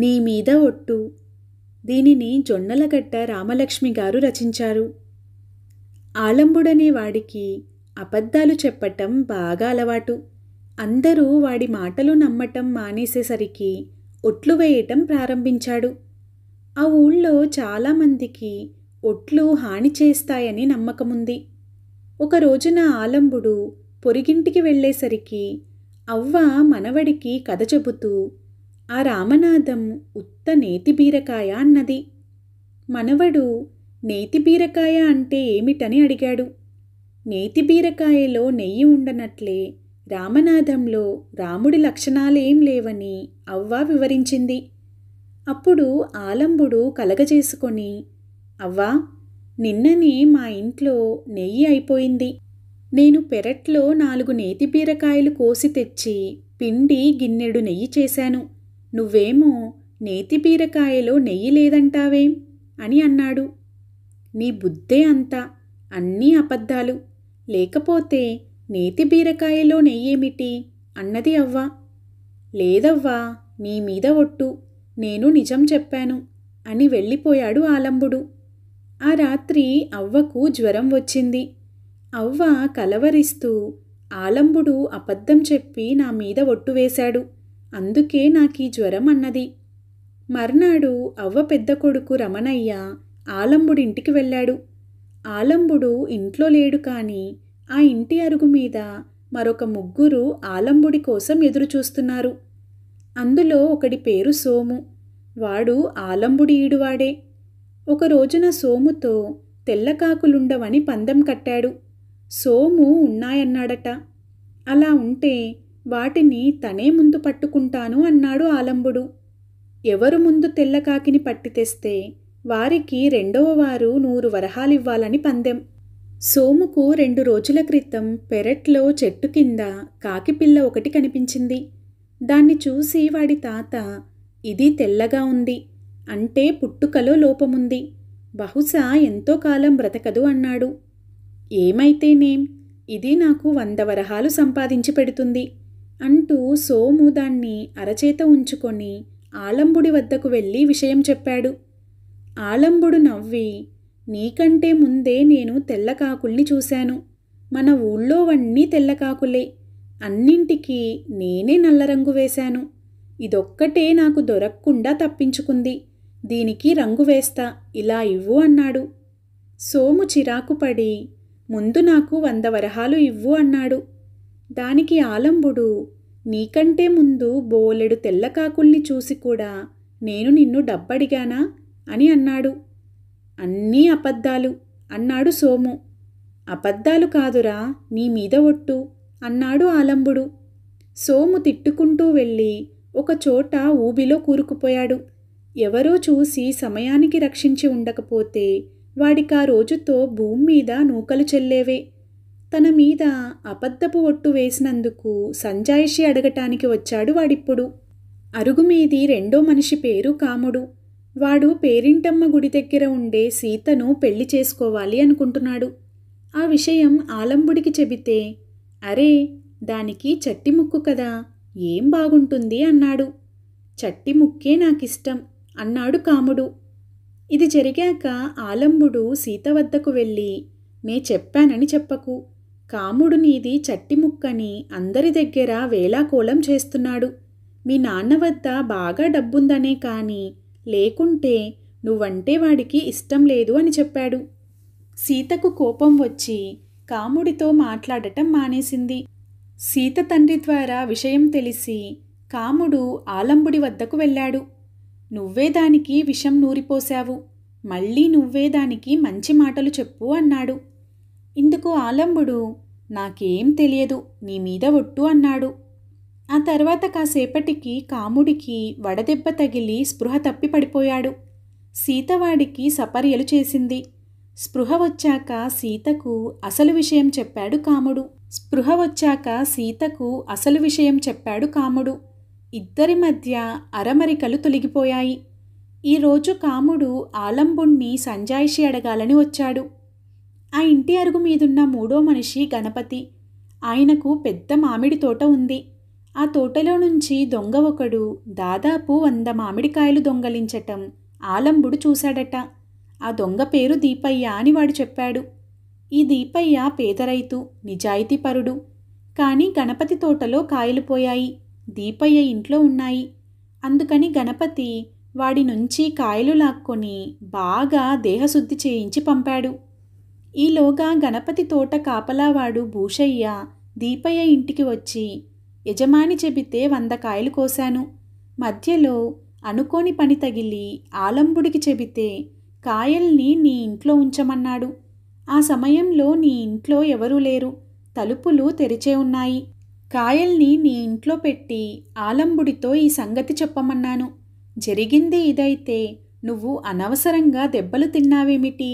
నీ మీద ఒట్టు దీనిని జొన్నలగట్ట రామలక్ష్మి గారు రచించారు ఆలంబుడనే వాడికి అబద్ధాలు చెప్పటం బాగా అలవాటు అందరూ వాడి మాటలు నమ్మటం మానేసేసరికి ఒట్లు వేయటం ప్రారంభించాడు ఆ ఊళ్ళో చాలామందికి ఒట్లు హాని చేస్తాయని నమ్మకముంది ఒక రోజున ఆలంబుడు పొరిగింటికి వెళ్ళేసరికి అవ్వ మనవడికి కథ చెబుతూ ఆ రామనాథం ఉత్త నేతి బీరకాయ అన్నది మనవడు నేతి బీరకాయ అంటే ఏమిటని అడిగాడు నేతి బీరకాయలో నెయ్యి ఉండనట్లే రామనాథంలో రాముడి లక్షణాలేం లేవని అవ్వ వివరించింది అప్పుడు ఆలంబుడు కలగజేసుకొని అవ్వా నిన్ననే మా ఇంట్లో నెయ్యి అయిపోయింది నేను పెరట్లో నాలుగు నేతి బీరకాయలు కోసి తెచ్చి పిండి గిన్నెడు నెయ్యి చేశాను నువ్వేమో నేతి బీరకాయలో నెయ్యి లేదంటావేం అని అన్నాడు నీ బుద్ధే అంతా అన్నీ అబద్ధాలు లేకపోతే నేతి బీరకాయలో నెయ్యేమిటి అన్నది అవ్వా లేదవ్వా నీ మీద ఒట్టు నేను నిజం చెప్పాను అని వెళ్ళిపోయాడు ఆలంబుడు ఆ రాత్రి అవ్వకు జ్వరం వచ్చింది అవ్వ కలవరిస్తూ ఆలంబుడు అబద్ధం చెప్పి నా మీద ఒట్టు వేశాడు అందుకే నాకీ జ్వరం అన్నది మర్నాడు అవ్వ పెద్ద కొడుకు రమణయ్య ఆలంబుడింటికి వెళ్ళాడు ఆలంబుడు ఇంట్లో లేడు కానీ ఆ ఇంటి అరుగు మీద మరొక ముగ్గురు ఆలంబుడి కోసం ఎదురుచూస్తున్నారు అందులో ఒకడి పేరు సోము వాడు ఆలంబుడి ఈడువాడే ఒక రోజున సోముతో తెల్లకాకులుండవని పందెం కట్టాడు సోము ఉన్నాయన్నాడట అలా ఉంటే వాటిని తనే ముందు పట్టుకుంటాను అన్నాడు ఆలంబుడు ఎవరు ముందు తెల్లకాకిని పట్టి తెస్తే వారికి రెండవ వారు నూరు వరహాలివ్వాలని పందెం సోముకు రెండు రోజుల క్రితం పెరట్లో చెట్టు కింద కాకిపిల్ల ఒకటి కనిపించింది దాన్ని చూసి వాడి తాత ఇది తెల్లగా ఉంది అంటే పుట్టుకలో లోపముంది బహుశా ఎంతో కాలం బ్రతకదు అన్నాడు ఏమైతేనేం ఇది నాకు వంద వరహాలు సంపాదించి పెడుతుంది అంటూ సోము దాన్ని అరచేత ఉంచుకొని ఆలంబుడి వద్దకు వెళ్ళి విషయం చెప్పాడు ఆలంబుడు నవ్వి నీకంటే ముందే నేను తెల్లకాకుల్ని చూశాను మన ఊళ్ళో వన్నీ తెల్లకాకులే అన్నింటికీ నేనే నల్లరంగు వేశాను ఇదొక్కటే నాకు దొరక్కుండా తప్పించుకుంది దీనికి రంగు వేస్తా ఇలా ఇవ్వు అన్నాడు సోము చిరాకుపడి ముందు నాకు వంద వరహాలు ఇవ్వు అన్నాడు దానికి ఆలంబుడు నీకంటే ముందు బోలెడు తెల్లకాకుల్ని చూసి కూడా నేను నిన్ను డబ్బడిగానా అని అన్నాడు అన్నీ అబద్ధాలు అన్నాడు సోము అబద్ధాలు కాదురా నీ మీద ఒట్టు అన్నాడు ఆలంబుడు సోము తిట్టుకుంటూ వెళ్ళి ఒకచోట ఊబిలో కూరుకుపోయాడు ఎవరో చూసి సమయానికి రక్షించి ఉండకపోతే వాడికా రోజుతో భూమి మీద నూకలు చెల్లేవే తన మీద అబద్ధపు ఒట్టు వేసినందుకు సంజాయిషి అడగటానికి వచ్చాడు వాడిప్పుడు అరుగు మీది రెండో మనిషి పేరు కాముడు వాడు పేరింటమ్మ గుడి దగ్గర ఉండే సీతను పెళ్లి చేసుకోవాలి అనుకుంటున్నాడు ఆ విషయం ఆలంబుడికి చెబితే అరే దానికి చట్టిముక్కు కదా ఏం బాగుంటుంది అన్నాడు చట్టిముక్కే నాకిష్టం అన్నాడు కాముడు ఇది జరిగాక ఆలంబుడు సీత వద్దకు వెళ్ళి నే చెప్పానని చెప్పకు కాముడు నీది చట్టిముక్కని అందరి దగ్గర వేలాకోలం చేస్తున్నాడు మీ నాన్న వద్ద బాగా డబ్బుందనే కానీ లేకుంటే నువ్వంటే వాడికి ఇష్టం లేదు అని చెప్పాడు సీతకు కోపం వచ్చి కాముడితో మాట్లాడటం మానేసింది సీత తండ్రి ద్వారా విషయం తెలిసి కాముడు ఆలంబుడి వద్దకు వెళ్ళాడు నువ్వే దానికి విషం నూరిపోశావు మళ్ళీ నువ్వే దానికి మంచి మాటలు చెప్పు అన్నాడు ఇందుకు ఆలంబుడు నాకేం తెలియదు నీ మీద ఒట్టు అన్నాడు ఆ తర్వాత కాసేపటికి కాముడికి వడదెబ్బ తగిలి స్పృహ తప్పి పడిపోయాడు సీతవాడికి సపర్యలు చేసింది స్పృహ వచ్చాక సీతకు అసలు విషయం చెప్పాడు కాముడు స్పృహ వచ్చాక సీతకు అసలు విషయం చెప్పాడు కాముడు ఇద్దరి మధ్య అరమరికలు తొలగిపోయాయి ఈరోజు కాముడు ఆలంబుణ్ణి సంజాయిషి అడగాలని వచ్చాడు ఆ ఇంటి అరుగు మీదున్న మూడో మనిషి గణపతి ఆయనకు పెద్ద మామిడి తోట ఉంది ఆ తోటలో నుంచి దొంగ ఒకడు దాదాపు వంద మామిడికాయలు దొంగలించటం ఆలంబుడు చూశాడట ఆ దొంగ పేరు దీపయ్య అని వాడు చెప్పాడు ఈ దీపయ్య పేదరైతు నిజాయితీపరుడు కానీ గణపతి తోటలో కాయలు పోయాయి దీపయ్య ఇంట్లో ఉన్నాయి అందుకని గణపతి వాడి నుంచి కాయలు లాక్కొని బాగా దేహశుద్ధి చేయించి పంపాడు ఈలోగా గణపతి తోట కాపలావాడు భూషయ్య దీపయ్య ఇంటికి వచ్చి యజమాని చెబితే వంద కాయలు కోశాను మధ్యలో అనుకోని పని తగిలి ఆలంబుడికి చెబితే కాయల్ని నీ ఇంట్లో ఉంచమన్నాడు ఆ సమయంలో నీ ఇంట్లో ఎవరూ లేరు తలుపులు తెరిచే ఉన్నాయి కాయల్ని నీ ఇంట్లో పెట్టి ఆలంబుడితో ఈ సంగతి చెప్పమన్నాను జరిగింది ఇదైతే నువ్వు అనవసరంగా దెబ్బలు తిన్నావేమిటి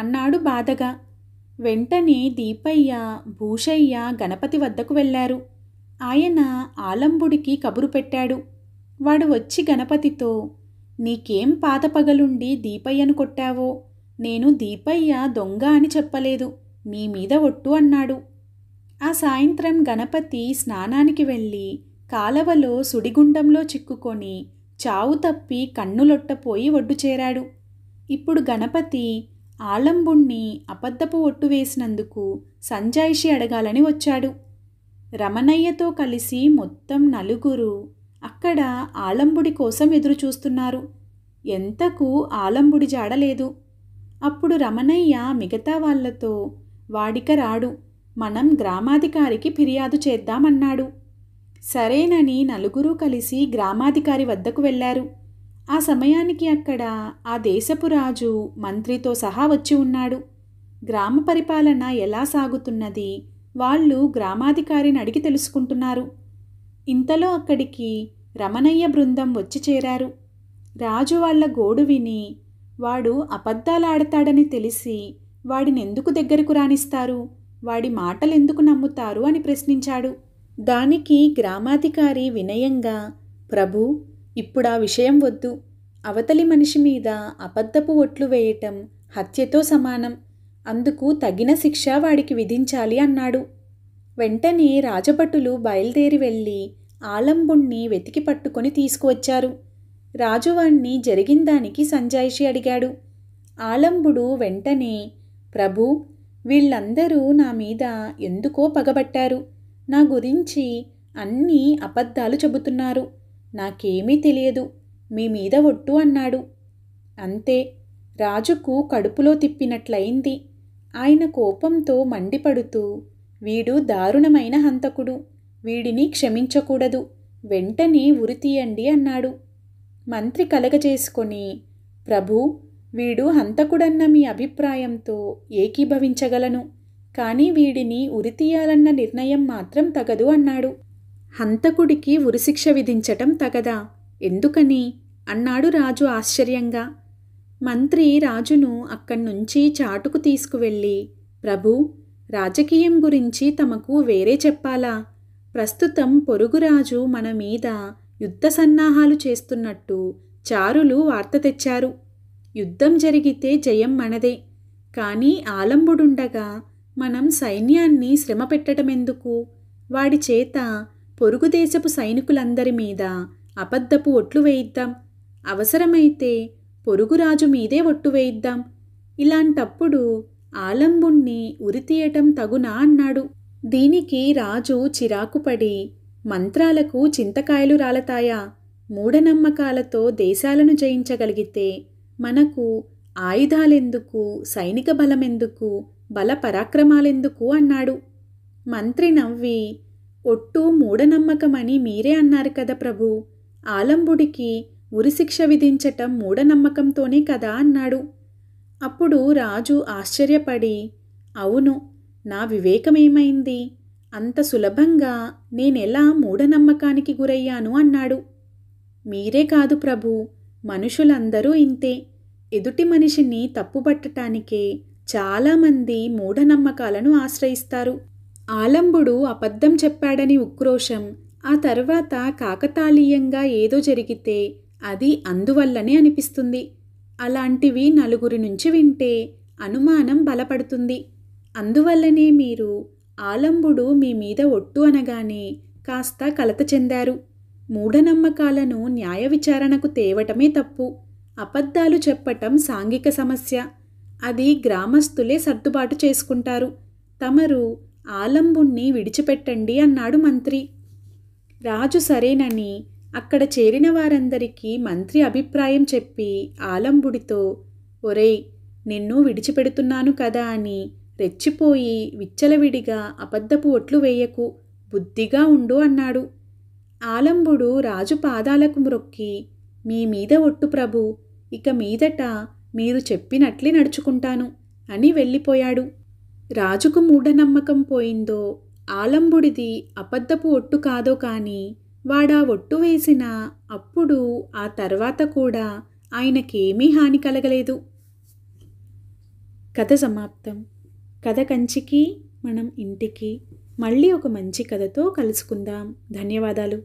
అన్నాడు బాధగా వెంటనే దీపయ్య భూషయ్య గణపతి వద్దకు వెళ్ళారు ఆయన ఆలంబుడికి కబురు పెట్టాడు వాడు వచ్చి గణపతితో నీకేం పాతపగలుండి దీపయ్యను కొట్టావో నేను దీపయ్య దొంగ అని చెప్పలేదు నీ మీద ఒట్టు అన్నాడు ఆ సాయంత్రం గణపతి స్నానానికి వెళ్ళి కాలవలో సుడిగుండంలో చిక్కుకొని చావు తప్పి కన్నులొట్టపోయి ఒడ్డు చేరాడు ఇప్పుడు గణపతి ఆళంబుణ్ణి అబద్ధపు ఒట్టు వేసినందుకు సంజాయిషి అడగాలని వచ్చాడు రమణయ్యతో కలిసి మొత్తం నలుగురు అక్కడ ఆలంబుడి కోసం ఎదురుచూస్తున్నారు ఎంతకు ఆలంబుడి జాడలేదు అప్పుడు రమణయ్య మిగతా వాళ్లతో వాడిక రాడు మనం గ్రామాధికారికి ఫిర్యాదు చేద్దామన్నాడు సరేనని నలుగురు కలిసి గ్రామాధికారి వద్దకు వెళ్ళారు ఆ సమయానికి అక్కడ ఆ దేశపు రాజు మంత్రితో సహా వచ్చి ఉన్నాడు గ్రామ పరిపాలన ఎలా సాగుతున్నది వాళ్ళు గ్రామాధికారిని అడిగి తెలుసుకుంటున్నారు ఇంతలో అక్కడికి రమణయ్య బృందం వచ్చి చేరారు రాజు వాళ్ళ గోడు విని వాడు అబద్ధాలాడతాడని తెలిసి వాడిని ఎందుకు దగ్గరకు రాణిస్తారు వాడి మాటలు ఎందుకు నమ్ముతారు అని ప్రశ్నించాడు దానికి గ్రామాధికారి వినయంగా ప్రభు ఇప్పుడా విషయం వద్దు అవతలి మనిషి మీద అబద్ధపు ఒట్లు వేయటం హత్యతో సమానం అందుకు తగిన శిక్ష వాడికి విధించాలి అన్నాడు వెంటనే రాజభటులు బయలుదేరి వెళ్ళి ఆలంబుణ్ణి వెతికి పట్టుకొని తీసుకువచ్చారు రాజువాణ్ణి జరిగిందానికి సంజాయిషి అడిగాడు ఆలంబుడు వెంటనే ప్రభు వీళ్ళందరూ నా మీద ఎందుకో పగబట్టారు నా గురించి అన్నీ అబద్ధాలు చెబుతున్నారు నాకేమీ తెలియదు మీ మీద ఒట్టు అన్నాడు అంతే రాజుకు కడుపులో తిప్పినట్లయింది ఆయన కోపంతో మండిపడుతూ వీడు దారుణమైన హంతకుడు వీడిని క్షమించకూడదు వెంటనే ఉరితీయండి అన్నాడు మంత్రి కలగజేసుకొని ప్రభు వీడు హంతకుడన్న మీ అభిప్రాయంతో ఏకీభవించగలను కానీ వీడిని ఉరితీయాలన్న నిర్ణయం మాత్రం తగదు అన్నాడు హంతకుడికి ఉరిశిక్ష విధించటం తగదా ఎందుకని అన్నాడు రాజు ఆశ్చర్యంగా మంత్రి రాజును అక్కడ్నుంచి చాటుకు తీసుకువెళ్ళి ప్రభు రాజకీయం గురించి తమకు వేరే చెప్పాలా ప్రస్తుతం పొరుగురాజు మన మీద యుద్ధ సన్నాహాలు చేస్తున్నట్టు చారులు వార్త తెచ్చారు యుద్ధం జరిగితే జయం మనదే కానీ ఆలంబుడుండగా మనం సైన్యాన్ని శ్రమ పెట్టటమెందుకు వాడి చేత పొరుగు దేశపు సైనికులందరి మీద అబద్ధపు ఒట్లు వేయిద్దాం అవసరమైతే పొరుగురాజు మీదే ఒట్టు వేయిద్దాం ఇలాంటప్పుడు ఆలంబుణ్ణి ఉరితీయటం తగునా అన్నాడు దీనికి రాజు చిరాకుపడి మంత్రాలకు చింతకాయలు రాలతాయా మూఢనమ్మకాలతో దేశాలను జయించగలిగితే మనకు ఆయుధాలెందుకు సైనిక బలమెందుకు బల పరాక్రమాలెందుకు అన్నాడు మంత్రి నవ్వి ఒట్టు మూఢనమ్మకమని మీరే అన్నారు కదా ప్రభు ఆలంబుడికి ఉరిశిక్ష విధించటం మూఢనమ్మకంతోనే కదా అన్నాడు అప్పుడు రాజు ఆశ్చర్యపడి అవును నా వివేకమేమైంది అంత సులభంగా నేనెలా మూఢనమ్మకానికి గురయ్యాను అన్నాడు మీరే కాదు ప్రభు మనుషులందరూ ఇంతే ఎదుటి మనిషిని తప్పుపట్టటానికే చాలామంది మూఢనమ్మకాలను ఆశ్రయిస్తారు ఆలంబుడు అబద్ధం చెప్పాడని ఉక్రోషం ఆ తర్వాత కాకతాళీయంగా ఏదో జరిగితే అది అందువల్లనే అనిపిస్తుంది అలాంటివి నలుగురి నుంచి వింటే అనుమానం బలపడుతుంది అందువల్లనే మీరు ఆలంబుడు మీ మీద ఒట్టు అనగానే కాస్త కలత చెందారు మూఢనమ్మకాలను న్యాయ విచారణకు తేవటమే తప్పు అబద్ధాలు చెప్పటం సాంఘిక సమస్య అది గ్రామస్తులే సర్దుబాటు చేసుకుంటారు తమరు ఆలంబుణ్ణి విడిచిపెట్టండి అన్నాడు మంత్రి రాజు సరేనని అక్కడ చేరిన వారందరికీ మంత్రి అభిప్రాయం చెప్పి ఆలంబుడితో ఒరేయ్ నిన్ను విడిచిపెడుతున్నాను కదా అని రెచ్చిపోయి విచ్చలవిడిగా అబద్ధపు ఒట్లు వేయకు బుద్ధిగా ఉండు అన్నాడు ఆలంబుడు రాజు పాదాలకు మ్రొక్కి మీ మీద ఒట్టు ప్రభు ఇక మీదట మీరు చెప్పినట్లే నడుచుకుంటాను అని వెళ్ళిపోయాడు రాజుకు మూఢనమ్మకం పోయిందో ఆలంబుడిది అబద్ధపు ఒట్టు కాదో కానీ వాడా ఒట్టు వేసిన అప్పుడు ఆ తర్వాత కూడా ఆయనకేమీ హాని కలగలేదు కథ సమాప్తం కథ కంచికి మనం ఇంటికి మళ్ళీ ఒక మంచి కథతో కలుసుకుందాం ధన్యవాదాలు